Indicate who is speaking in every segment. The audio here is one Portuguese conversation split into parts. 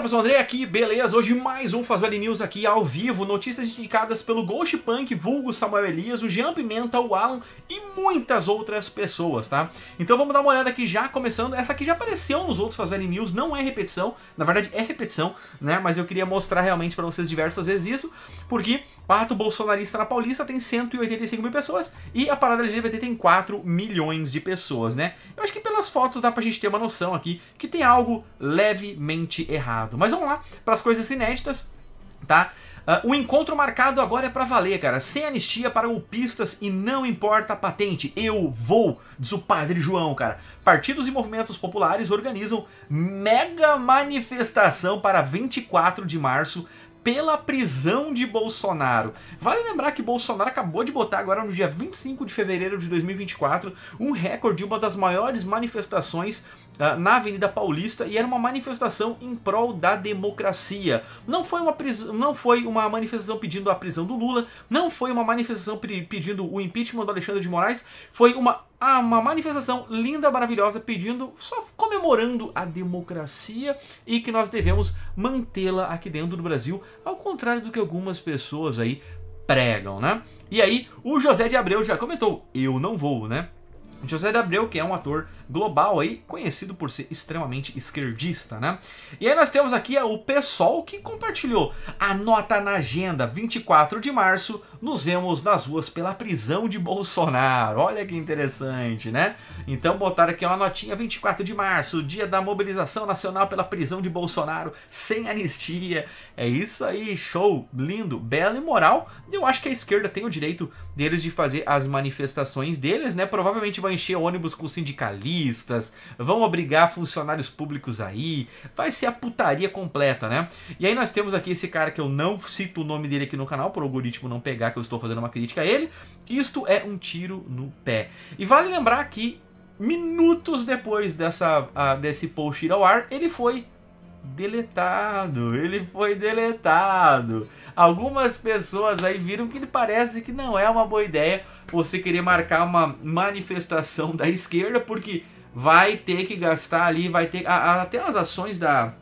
Speaker 1: Fala pessoal, André aqui, beleza? Hoje mais um Fazwell News aqui ao vivo, notícias indicadas pelo Ghost Punk, vulgo Samuel Elias, o Jean Pimenta, o Alan e muitas outras pessoas, tá? Então vamos dar uma olhada aqui já começando, essa aqui já apareceu nos outros Fazwell News, não é repetição, na verdade é repetição, né? Mas eu queria mostrar realmente para vocês diversas vezes isso, porque o ato bolsonarista na Paulista tem 185 mil pessoas e a parada LGBT tem 4 milhões de pessoas, né? Eu acho que pelas fotos dá pra gente ter uma noção aqui que tem algo levemente errado errado. Mas vamos lá para as coisas inéditas, tá? Uh, o encontro marcado agora é para valer, cara. Sem anistia para golpistas e não importa a patente. Eu vou, diz o padre João, cara. Partidos e movimentos populares organizam mega manifestação para 24 de março pela prisão de Bolsonaro. Vale lembrar que Bolsonaro acabou de botar agora no dia 25 de fevereiro de 2024 um recorde de uma das maiores manifestações uh, na Avenida Paulista e era uma manifestação em prol da democracia. Não foi uma prisão, não foi uma manifestação pedindo a prisão do Lula, não foi uma manifestação pedindo o impeachment do Alexandre de Moraes, foi uma uma manifestação linda, maravilhosa, pedindo, só comemorando a democracia e que nós devemos mantê-la aqui dentro do Brasil, ao contrário do que algumas pessoas aí pregam, né? E aí, o José de Abreu já comentou, eu não vou, né? José de Abreu, que é um ator global aí, conhecido por ser extremamente esquerdista, né? E aí nós temos aqui o pessoal que compartilhou a nota na agenda 24 de março, nos vemos nas ruas pela prisão de Bolsonaro. Olha que interessante, né? Então botaram aqui uma notinha 24 de março, dia da mobilização nacional pela prisão de Bolsonaro, sem anistia. É isso aí, show, lindo, belo e moral. Eu acho que a esquerda tem o direito deles de fazer as manifestações deles, né? Provavelmente vai encher ônibus com sindicalistas vão obrigar funcionários públicos aí, vai ser a putaria completa, né? E aí nós temos aqui esse cara que eu não cito o nome dele aqui no canal, por algoritmo não pegar que eu estou fazendo uma crítica a ele, isto é um tiro no pé. E vale lembrar que minutos depois dessa, desse post ir ao ar, ele foi deletado. Ele foi deletado algumas pessoas aí viram que ele parece que não é uma boa ideia você querer marcar uma manifestação da esquerda, porque vai ter que gastar ali, vai ter. até as ações da,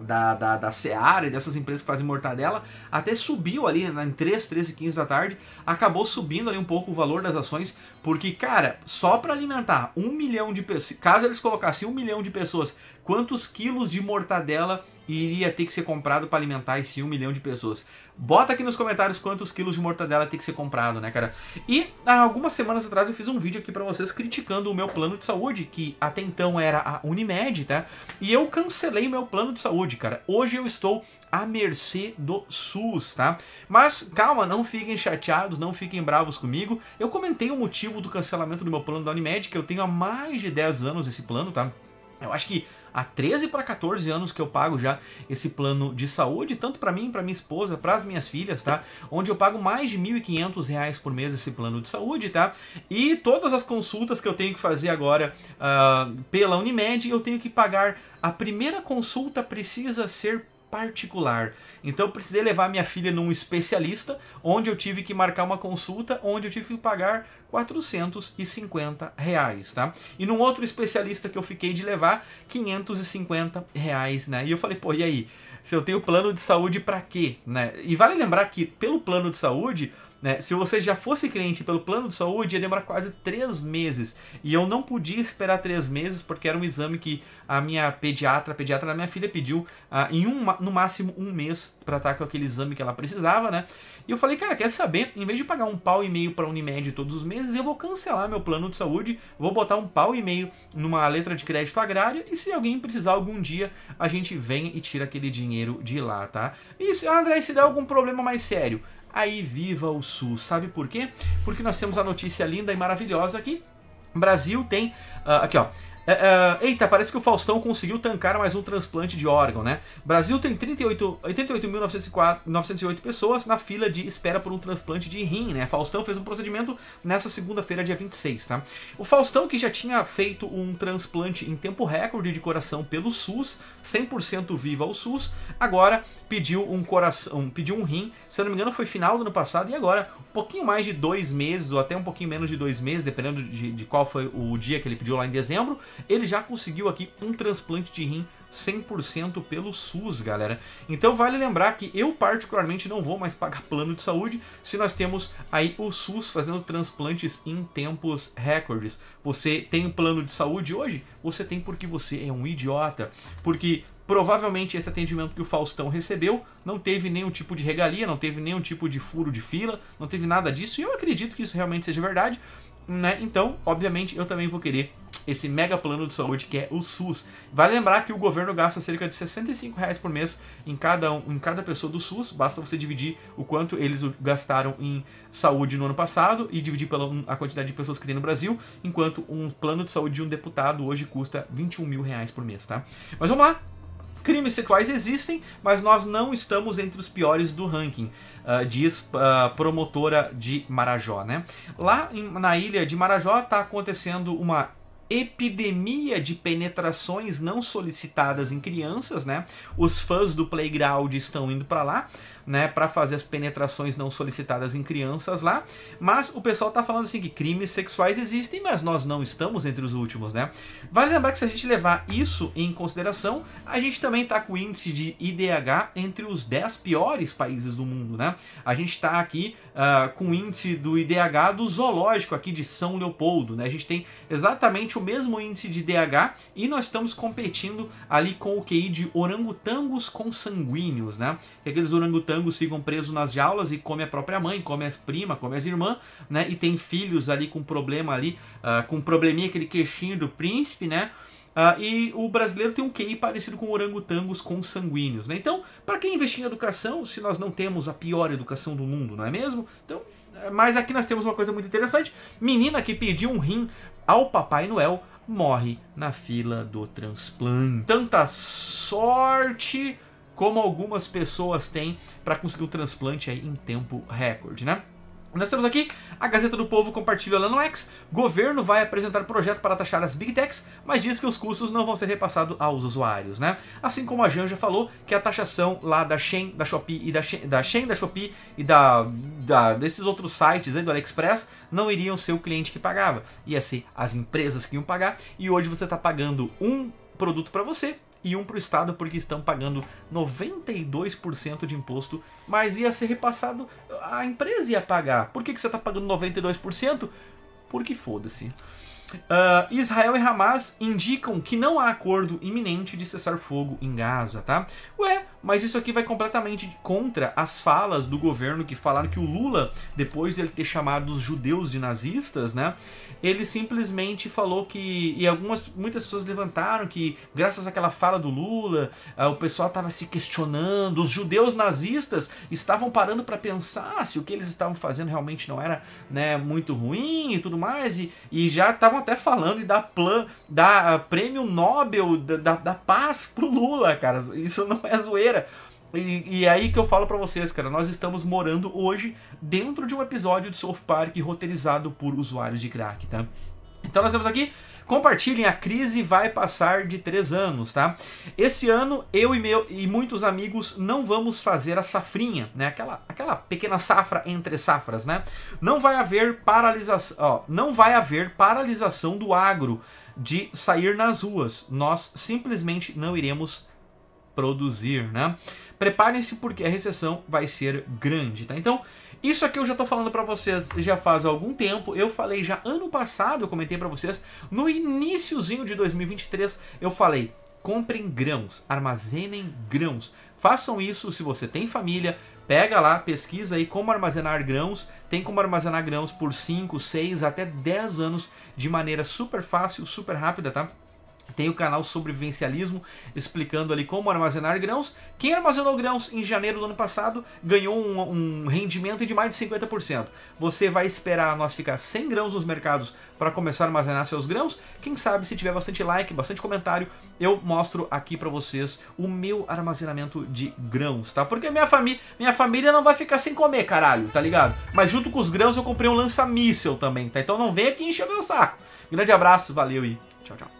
Speaker 1: da, da, da Seara e dessas empresas que fazem mortadela, até subiu ali né, em 3, 13, 15 da tarde, acabou subindo ali um pouco o valor das ações, porque, cara, só para alimentar um milhão de pessoas, caso eles colocassem um milhão de pessoas, quantos quilos de mortadela e iria ter que ser comprado para alimentar esse 1 milhão de pessoas. Bota aqui nos comentários quantos quilos de mortadela tem que ser comprado, né, cara? E há algumas semanas atrás eu fiz um vídeo aqui para vocês criticando o meu plano de saúde, que até então era a Unimed, tá? E eu cancelei meu plano de saúde, cara. Hoje eu estou à mercê do SUS, tá? Mas calma, não fiquem chateados, não fiquem bravos comigo. Eu comentei o motivo do cancelamento do meu plano da Unimed, que eu tenho há mais de 10 anos esse plano, tá? Eu acho que há 13 para 14 anos que eu pago já esse plano de saúde, tanto para mim, para minha esposa, para as minhas filhas, tá? Onde eu pago mais de R$ 1.500 por mês esse plano de saúde, tá? E todas as consultas que eu tenho que fazer agora uh, pela Unimed, eu tenho que pagar. A primeira consulta precisa ser particular. Então eu precisei levar minha filha num especialista, onde eu tive que marcar uma consulta, onde eu tive que pagar 450 reais, tá? E num outro especialista que eu fiquei de levar, 550 reais, né? E eu falei, pô, e aí? Se eu tenho plano de saúde para quê, né? E vale lembrar que pelo plano de saúde né? Se você já fosse cliente pelo plano de saúde, ia demorar quase três meses. E eu não podia esperar três meses, porque era um exame que a minha pediatra, a pediatra da minha filha, pediu ah, em um, no máximo um mês para estar com aquele exame que ela precisava, né? E eu falei, cara, quer saber? Em vez de pagar um pau e meio para Unimed todos os meses, eu vou cancelar meu plano de saúde, vou botar um pau e meio numa letra de crédito agrária e se alguém precisar algum dia, a gente vem e tira aquele dinheiro de lá, tá? E, André, se der algum problema mais sério, aí viva o Sul, Sabe por quê? Porque nós temos a notícia linda e maravilhosa aqui. Brasil tem uh, aqui ó Uh, eita, parece que o Faustão conseguiu tancar mais um transplante de órgão, né? Brasil tem 88.908 pessoas na fila de espera por um transplante de rim, né? Faustão fez um procedimento nessa segunda-feira, dia 26, tá? O Faustão, que já tinha feito um transplante em tempo recorde de coração pelo SUS, 100% viva ao SUS, agora pediu um coração, pediu um rim, se eu não me engano foi final do ano passado, e agora um pouquinho mais de dois meses, ou até um pouquinho menos de dois meses, dependendo de, de qual foi o dia que ele pediu lá em dezembro, ele já conseguiu aqui um transplante de rim 100% pelo SUS, galera. Então vale lembrar que eu particularmente não vou mais pagar plano de saúde se nós temos aí o SUS fazendo transplantes em tempos recordes. Você tem um plano de saúde hoje? Você tem porque você é um idiota. Porque provavelmente esse atendimento que o Faustão recebeu não teve nenhum tipo de regalia, não teve nenhum tipo de furo de fila, não teve nada disso. E eu acredito que isso realmente seja verdade. Né? Então, obviamente, eu também vou querer esse mega plano de saúde que é o SUS. Vale lembrar que o governo gasta cerca de 65 reais por mês em cada, um, em cada pessoa do SUS, basta você dividir o quanto eles gastaram em saúde no ano passado e dividir pela um, a quantidade de pessoas que tem no Brasil, enquanto um plano de saúde de um deputado hoje custa 21 mil reais por mês, tá? Mas vamos lá, Crimes sexuais existem, mas nós não estamos entre os piores do ranking, uh, diz uh, promotora de Marajó, né? Lá em, na ilha de Marajó está acontecendo uma epidemia de penetrações não solicitadas em crianças, né? Os fãs do Playground estão indo para lá né, para fazer as penetrações não solicitadas em crianças lá. Mas o pessoal tá falando assim que crimes sexuais existem, mas nós não estamos entre os últimos, né? Vale lembrar que se a gente levar isso em consideração, a gente também tá com o índice de IDH entre os 10 piores países do mundo, né? A gente tá aqui uh, com o índice do IDH do zoológico aqui de São Leopoldo, né? A gente tem exatamente o mesmo índice de IDH e nós estamos competindo ali com o QI de orangotangos consanguíneos, né? É aqueles orangotangos Tangos ficam presos nas jaulas e come a própria mãe, come as primas, come as irmãs, né? E tem filhos ali com problema ali, uh, com probleminha, aquele queixinho do príncipe, né? Uh, e o brasileiro tem um QI parecido com orangotangos consanguíneos. Né? Então, para quem investir em educação, se nós não temos a pior educação do mundo, não é mesmo? Então, é, mas aqui nós temos uma coisa muito interessante: menina que pediu um rim ao Papai Noel morre na fila do transplante. Tanta sorte como algumas pessoas têm para conseguir o um transplante em tempo recorde, né? Nós temos aqui a Gazeta do Povo compartilha lá no X. Governo vai apresentar projeto para taxar as Big Techs, mas diz que os custos não vão ser repassados aos usuários, né? Assim como a Jean já falou que a taxação lá da Shen, da Shopee e da Shen, da, Shen, da Shopee e da, da desses outros sites aí né, do AliExpress não iriam ser o cliente que pagava, ia ser as empresas que iam pagar. E hoje você está pagando um produto para você e um para o Estado porque estão pagando 92% de imposto, mas ia ser repassado, a empresa ia pagar. Por que, que você está pagando 92%? Porque foda-se. Uh, Israel e Hamas indicam que não há acordo iminente de cessar fogo em Gaza, tá? Ué, mas isso aqui vai completamente contra as falas do governo que falaram que o Lula, depois de ele ter chamado os judeus de nazistas, né? Ele simplesmente falou que. E algumas, muitas pessoas levantaram que, graças àquela fala do Lula, uh, o pessoal estava se questionando, os judeus nazistas estavam parando para pensar se o que eles estavam fazendo realmente não era né, muito ruim e tudo mais, e, e já estavam até falando e dá plan, da ah, prêmio Nobel da, da, da paz pro Lula, cara. Isso não é zoeira. E, e, é aí que eu falo para vocês, cara, nós estamos morando hoje dentro de um episódio de South Park roteirizado por usuários de crack, tá? Então nós temos aqui Compartilhem, a crise vai passar de três anos, tá? Esse ano, eu e, meu, e muitos amigos não vamos fazer a safrinha, né? Aquela, aquela pequena safra entre safras, né? Não vai haver paralisação, não vai haver paralisação do agro de sair nas ruas. Nós simplesmente não iremos produzir, né? Preparem-se porque a recessão vai ser grande, tá? Então, isso aqui eu já tô falando para vocês já faz algum tempo. Eu falei já ano passado, eu comentei para vocês, no iníciozinho de 2023, eu falei: comprem grãos, armazenem grãos. Façam isso se você tem família, pega lá, pesquisa aí como armazenar grãos. Tem como armazenar grãos por 5, 6 até 10 anos de maneira super fácil, super rápida, tá? Tem o canal Sobrevivencialismo explicando ali como armazenar grãos. Quem armazenou grãos em janeiro do ano passado ganhou um, um rendimento de mais de 50%. Você vai esperar nós ficar sem grãos nos mercados para começar a armazenar seus grãos? Quem sabe se tiver bastante like, bastante comentário, eu mostro aqui para vocês o meu armazenamento de grãos, tá? Porque minha, fami minha família não vai ficar sem comer, caralho, tá ligado? Mas junto com os grãos eu comprei um lança-míssel também, tá? Então não vem aqui encher meu saco. Grande abraço, valeu e tchau, tchau.